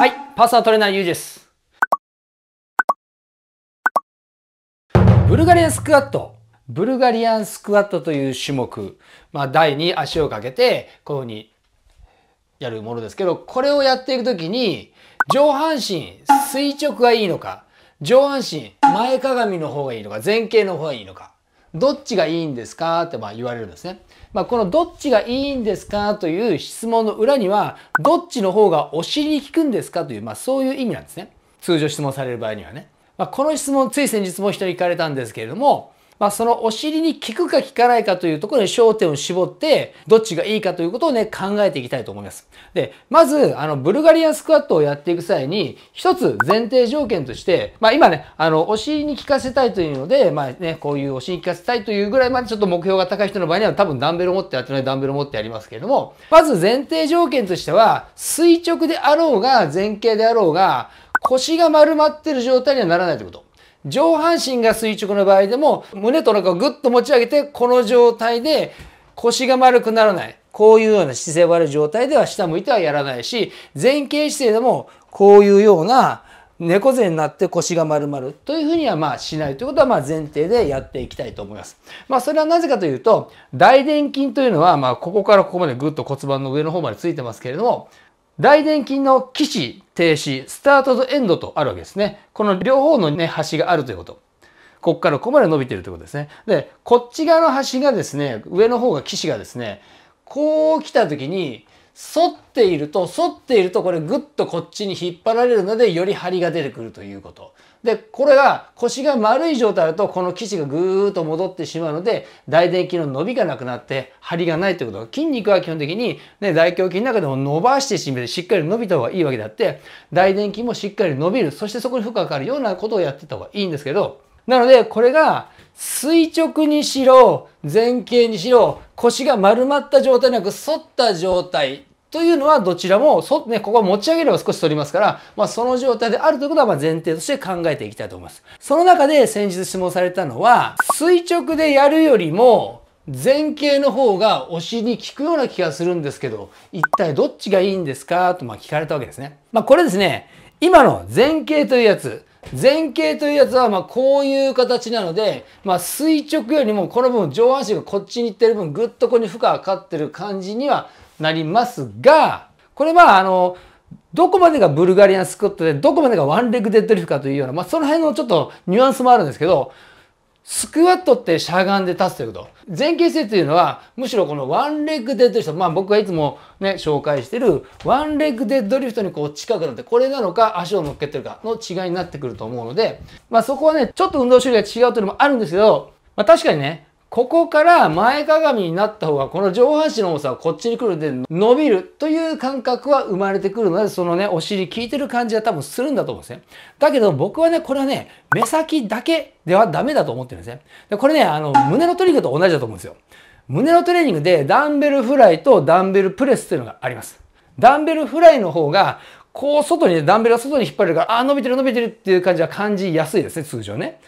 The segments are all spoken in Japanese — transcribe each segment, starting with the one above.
はい、パスは取れないゆーじです。ブルガリアンスクワット。ブルガリアンスクワットという種目。まあ、台に足をかけて、こういうふうにやるものですけど、これをやっていくときに、上半身垂直がいいのか、上半身前かがみの方がいいのか、前傾の方がいいのか。どっちがいいんですかってまあ言われるんですね。まあ、このどっちがいいんですかという質問の裏には、どっちの方がお尻に効くんですかという、まあ、そういう意味なんですね。通常質問される場合にはね。まあ、この質問、つい先日も人に聞かれたんですけれども、まあ、そのお尻に効くか効かないかというところに焦点を絞って、どっちがいいかということをね、考えていきたいと思います。で、まず、あの、ブルガリアンスクワットをやっていく際に、一つ前提条件として、まあ、今ね、あの、お尻に効かせたいというので、まあね、こういうお尻に効かせたいというぐらいまでちょっと目標が高い人の場合には、多分ダンベルを持ってやってないダンベルを持ってやりますけれども、まず前提条件としては、垂直であろうが、前傾であろうが、腰が丸まってる状態にはならないということ。上半身が垂直の場合でも胸とお腹をぐっと持ち上げてこの状態で腰が丸くならない。こういうような姿勢悪い状態では下向いてはやらないし、前傾姿勢でもこういうような猫背になって腰が丸まるというふうにはまあしないということはまあ前提でやっていきたいと思います。まあそれはなぜかというと、大殿筋というのはまあここからここまでぐっと骨盤の上の方までついてますけれども、大臀筋の起死、停止、スタートとエンドとあるわけですね。この両方のね、端があるということ。こっからここまで伸びてるということですね。で、こっち側の端がですね、上の方が騎士がですね、こう来た時に、反っていると反っているとこれぐっとこっちに引っ張られるのでより張りが出てくるということ。でこれが腰が丸い状態だとこの生地がぐーっと戻ってしまうので大臀筋の伸びがなくなって張りがないということ筋肉は基本的に、ね、大胸筋の中でも伸ばしてしめてしっかり伸びた方がいいわけであって大臀筋もしっかり伸びるそしてそこに負荷がかかるようなことをやってた方がいいんですけどなのでこれが垂直にしろ、前傾にしろ、腰が丸まった状態なく反った状態というのはどちらも、そ、ね、ここは持ち上げれば少し反りますから、まあその状態であるということはま前提として考えていきたいと思います。その中で先日質問されたのは、垂直でやるよりも、前傾の方がお尻に効くような気がするんですけど、一体どっちがいいんですかとま聞かれたわけですね。まあこれですね、今の前傾というやつ、前傾というやつは、まこういう形なので、まあ、垂直よりもこの分上半身がこっちに行ってる分、ぐっとここに負荷がかかってる感じにはなりますが、これまあ、あの、どこまでがブルガリアンスクットで、どこまでがワンレグデッドリフかというような、まあ、その辺のちょっとニュアンスもあるんですけど、スクワットってしゃがんで立つということ。前傾姿勢というのは、むしろこのワンレッグデッドリフト、まあ僕がいつもね、紹介してるワンレッグデッドリフトにこう近くなって、これなのか足を乗っけてるかの違いになってくると思うので、まあそこはね、ちょっと運動種類が違うというのもあるんですけど、まあ確かにね、ここから前かがみになった方がこの上半身の重さはこっちに来るで伸びるという感覚は生まれてくるのでそのねお尻効いてる感じは多分するんだと思うんですね。だけど僕はねこれはね目先だけではダメだと思ってるんですね。でこれねあの胸のトリックと同じだと思うんですよ。胸のトレーニングでダンベルフライとダンベルプレスていうのがあります。ダンベルフライの方がこう外に、ダンベルが外に引っ張れるからあ伸びてる伸びてるっていう感じは感じやすいですね通常ね。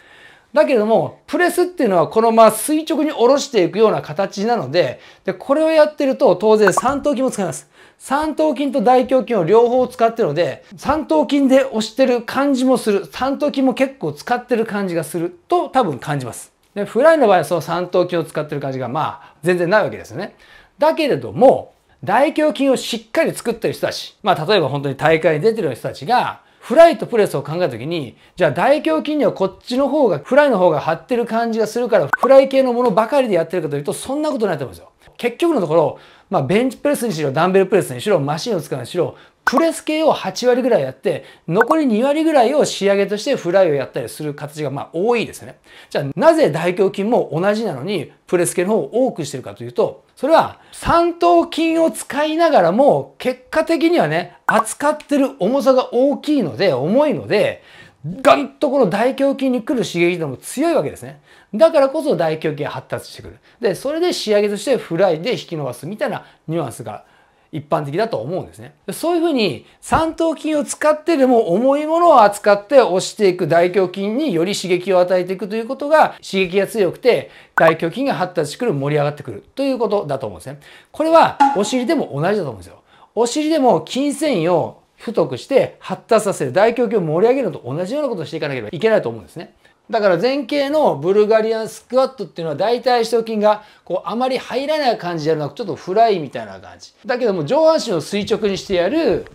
だけれども、プレスっていうのはこのまま垂直に下ろしていくような形なので、で、これをやってると当然三頭筋も使います。三頭筋と大胸筋を両方使ってるので、三頭筋で押してる感じもする。三頭筋も結構使ってる感じがすると多分感じます。で、フライの場合はその三頭筋を使ってる感じがまあ全然ないわけですよね。だけれども、大胸筋をしっかり作ってる人たち、まあ例えば本当に大会に出てる人たちが、フライとプレスを考えた時に、じゃあ大胸筋にはこっちの方が、フライの方が張ってる感じがするから、フライ系のものばかりでやってるかというと、そんなことないと思うんですよ。結局のところ、まあ、ベンチプレスにしろ、ダンベルプレスにしろ、マシンを使うにしろ、プレス系を8割ぐらいやって、残り2割ぐらいを仕上げとしてフライをやったりする形がまあ多いですね。じゃあなぜ大胸筋も同じなのにプレス系の方を多くしてるかというと、それは三頭筋を使いながらも結果的にはね、扱ってる重さが大きいので、重いので、ガンとこの大胸筋に来る刺激でも強いわけですね。だからこそ大胸筋が発達してくる。で、それで仕上げとしてフライで引き伸ばすみたいなニュアンスが一般的だと思うんですね。そういうふうに三頭筋を使ってでも重いものを扱って押していく大胸筋により刺激を与えていくということが刺激が強くて大胸筋が発達してくる盛り上がってくるということだと思うんですね。これはお尻でも同じだと思うんですよ。お尻でも筋繊維を太くして発達させる大胸筋を盛り上げるのと同じようなことをしていかなければいけないと思うんですね。だから前傾のブルガリアンスクワットっていうのは大腿四頭筋がこうあまり入らない感じじゃなくちょっとフライみたいな感じ。だけども上半身を垂直にしてやる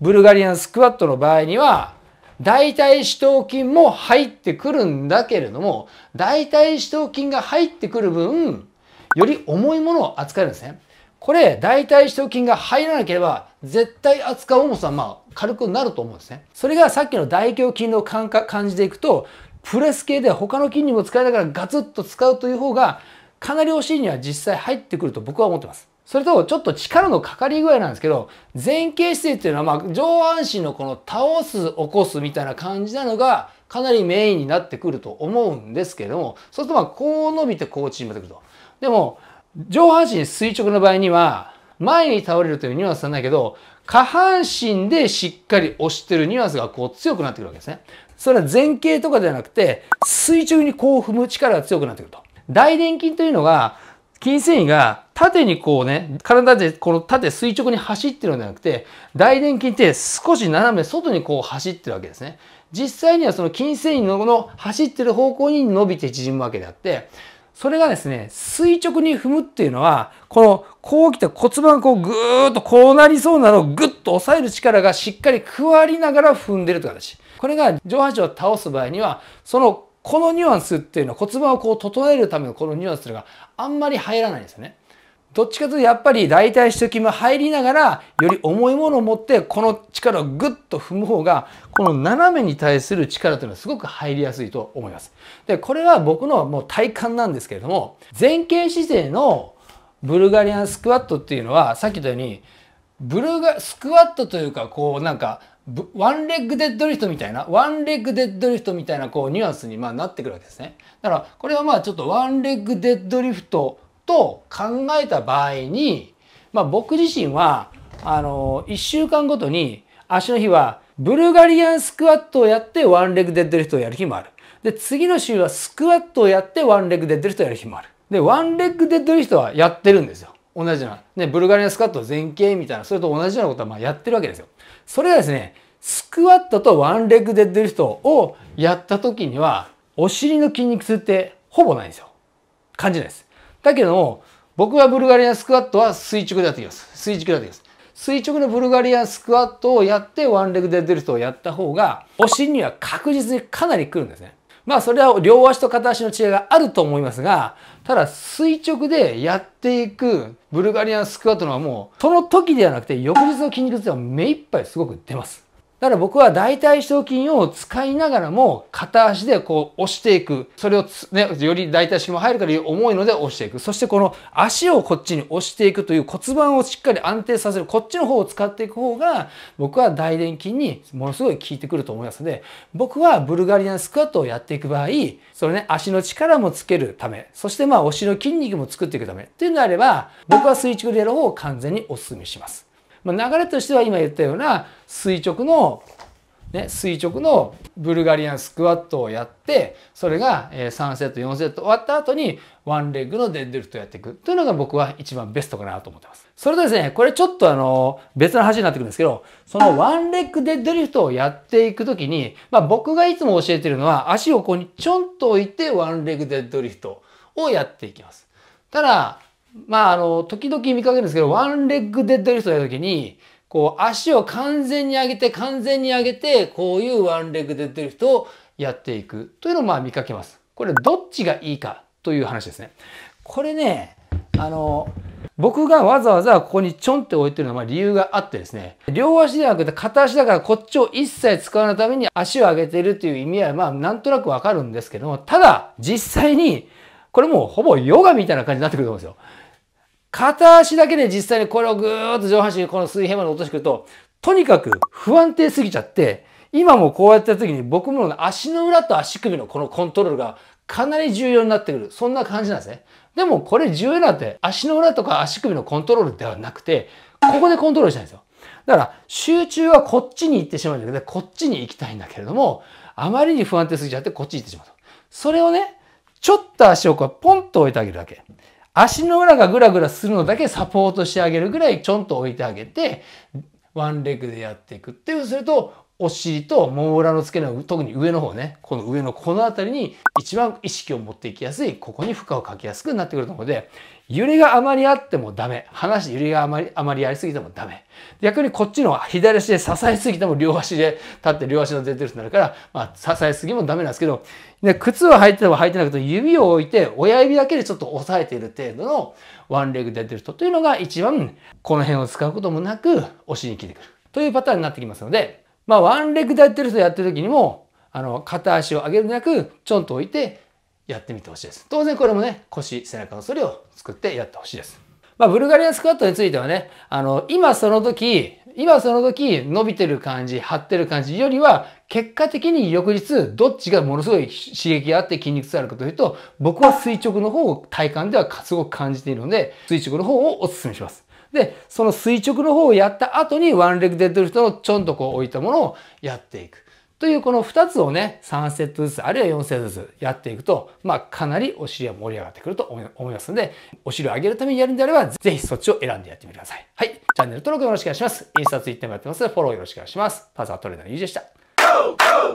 ブルガリアンスクワットの場合には大腿四頭筋も入ってくるんだけれども大腿四頭筋が入ってくる分より重いものを扱えるんですね。これ大腿四頭筋が入らなければ絶対扱う重さはまあ軽くなると思うんですね。それがさっきの大胸筋の感じでいくと、プレス系で他の筋肉も使いながらガツッと使うという方が、かなり惜しいには実際入ってくると僕は思ってます。それとちょっと力のかかり具合なんですけど、前傾姿勢っていうのはまあ上半身のこの倒す、起こすみたいな感じなのがかなりメインになってくると思うんですけれども、そうするとまあこう伸びてこう縮めてくると。でも、上半身垂直の場合には、前に倒れるというニュアンスなんだけど、下半身でしっかり押してるニュアンスがこう強くなってくるわけですね。それは前傾とかではなくて、水中にこう踏む力が強くなってくると。大臀筋というのが、筋繊維が縦にこうね、体でこの縦垂直に走ってるのではなくて、大臀筋って少し斜め外にこう走ってるわけですね。実際にはその筋繊維のこの走ってる方向に伸びて縮むわけであって、それがですね、垂直に踏むっていうのは、この、こう来て骨盤がこうぐーっとこうなりそうなのをぐっと押さえる力がしっかり加わりながら踏んでるって形。これが上半身を倒す場合には、その、このニュアンスっていうのは骨盤をこう整えるためのこのニュアンスがあんまり入らないんですよね。どっちかというとやっぱり大体一きも入りながらより重いものを持ってこの力をグッと踏む方がこの斜めに対する力というのはすごく入りやすいと思います。でこれは僕のもう体感なんですけれども前傾姿勢のブルガリアンスクワットっていうのはさっき言ったようにブルガスクワットというかこうなんかワンレッグデッドリフトみたいな、ワンレッグデッドリフトみたいなこうニュアンスにまなってくるわけですね。だからこれはまあちょっとワンレッグデッドリフトと考えた場合に、まあ、僕自身はあの1週間ごとに足の日はブルガリアンスクワットをやってワンレグデッドリフトをやる日もある。で次の週はスクワットをやってワンレグデッドリフトをやる日もある。でワンレッグデッドリフトはやってるんですよ。同じな。ね、ブルガリアンスクワット前傾みたいな、それと同じようなことはまあやってるわけですよ。それがですね、スクワットとワンレッグデッドリフトをやった時には、お尻の筋肉痛ってほぼないんですよ。感じないです。だけども、僕はブルガリアンスクワットは垂直でやってきます。垂直でやってきます。垂直のブルガリアンスクワットをやってワンレグデッドリフトをやった方が、お尻には確実にかなり来るんですね。まあそれは両足と片足の違いがあると思いますが、ただ垂直でやっていくブルガリアンスクワットのはもう、その時ではなくて翌日の筋肉痛は目いっぱいすごく出ます。だから僕は大腿四頭筋を使いながらも片足でこう押していく。それをね、より大腿四も入るから重いので押していく。そしてこの足をこっちに押していくという骨盤をしっかり安定させる。こっちの方を使っていく方が僕は大臀筋にものすごい効いてくると思いますので、僕はブルガリアンスクワットをやっていく場合、それね、足の力もつけるため、そしてまあお尻の筋肉も作っていくためっていうのであれば、僕は垂直でやる方を完全にお勧めします。まあ、流れとしては今言ったような垂直の、ね、垂直のブルガリアンスクワットをやってそれが3セット4セット終わった後にワンレッグのデッドリフトをやっていくというのが僕は一番ベストかなと思ってます。それとですねこれちょっとあの別の話になってくるんですけどそのワンレッグデッドリフトをやっていくときに、まあ、僕がいつも教えているのは足をここにちょんと置いてワンレッグデッドリフトをやっていきます。ただまあ、あの、時々見かけるんですけど、ワンレッグデッドリフトやるときに、こう、足を完全に上げて、完全に上げて、こういうワンレッグデッドリフトをやっていくというのを、まあ、見かけます。これ、どっちがいいかという話ですね。これね、あの、僕がわざわざここにちょんって置いてるのは理由があってですね、両足ではなくて片足だからこっちを一切使わないために足を上げてるという意味はまあなんとなくわかるんですけども、ただ実際にこれもうほぼヨガみたいな感じになってくると思うんですよ。片足だけで実際にこれをぐーっと上半身、この水平まで落としてくると、とにかく不安定すぎちゃって、今もこうやってた時に僕も足の裏と足首のこのコントロールがかなり重要になってくる。そんな感じなんですね。でもこれ重要なんて足の裏とか足首のコントロールではなくて、ここでコントロールしたいんですよ。だから集中はこっちに行ってしまうんだけど、こっちに行きたいんだけれども、あまりに不安定すぎちゃってこっちに行ってしまうと。それをね、ちょっと足をこうポンと置いてあげるだけ。足の裏がぐらぐらするのだけサポートしてあげるぐらいちょんと置いてあげて、ワンレッグでやっていくっていうすると、お尻ともも裏の付け根、特に上の方ね、この上のこの辺りに一番意識を持っていきやすい、ここに負荷をかけやすくなってくると思うので、揺れがあまりあってもダメ。話、揺れがあまり、あまりやりすぎてもダメ。逆にこっちの左足で支えすぎても両足で立って両足のデッドリフトになるから、まあ、支えすぎもダメなんですけど、で靴は履いても履いてなくて指を置いて親指だけでちょっと押さえている程度のワンレグデッドリフトというのが一番この辺を使うこともなくお尻に効いてくるというパターンになってきますので、まあ、ワンレグデッドリフトやってる時にも、あの、片足を上げるなく、ちょんと置いて、やってみてほしいです。当然これもね、腰、背中の反りを作ってやってほしいです。まあ、ブルガリアスクワットについてはね、あの、今その時、今その時伸びてる感じ、張ってる感じよりは、結果的に翌日、どっちがものすごい刺激があって筋肉痛あるかというと、僕は垂直の方を体感ではすごく感じているので、垂直の方をお勧めします。で、その垂直の方をやった後に、ワンレグデッドリフトのちょんとこう置いたものをやっていく。というこの2つをね、3セットずつ、あるいは4セットずつやっていくと、まあかなりお尻は盛り上がってくると思いますので、お尻を上げるためにやるんであれば、ぜひそっちを選んでやってみてください。はい。チャンネル登録よろしくお願いします。インスタ、ツイッターもやってますので、フォローよろしくお願いします。パずはトレーナーのゆうじでした。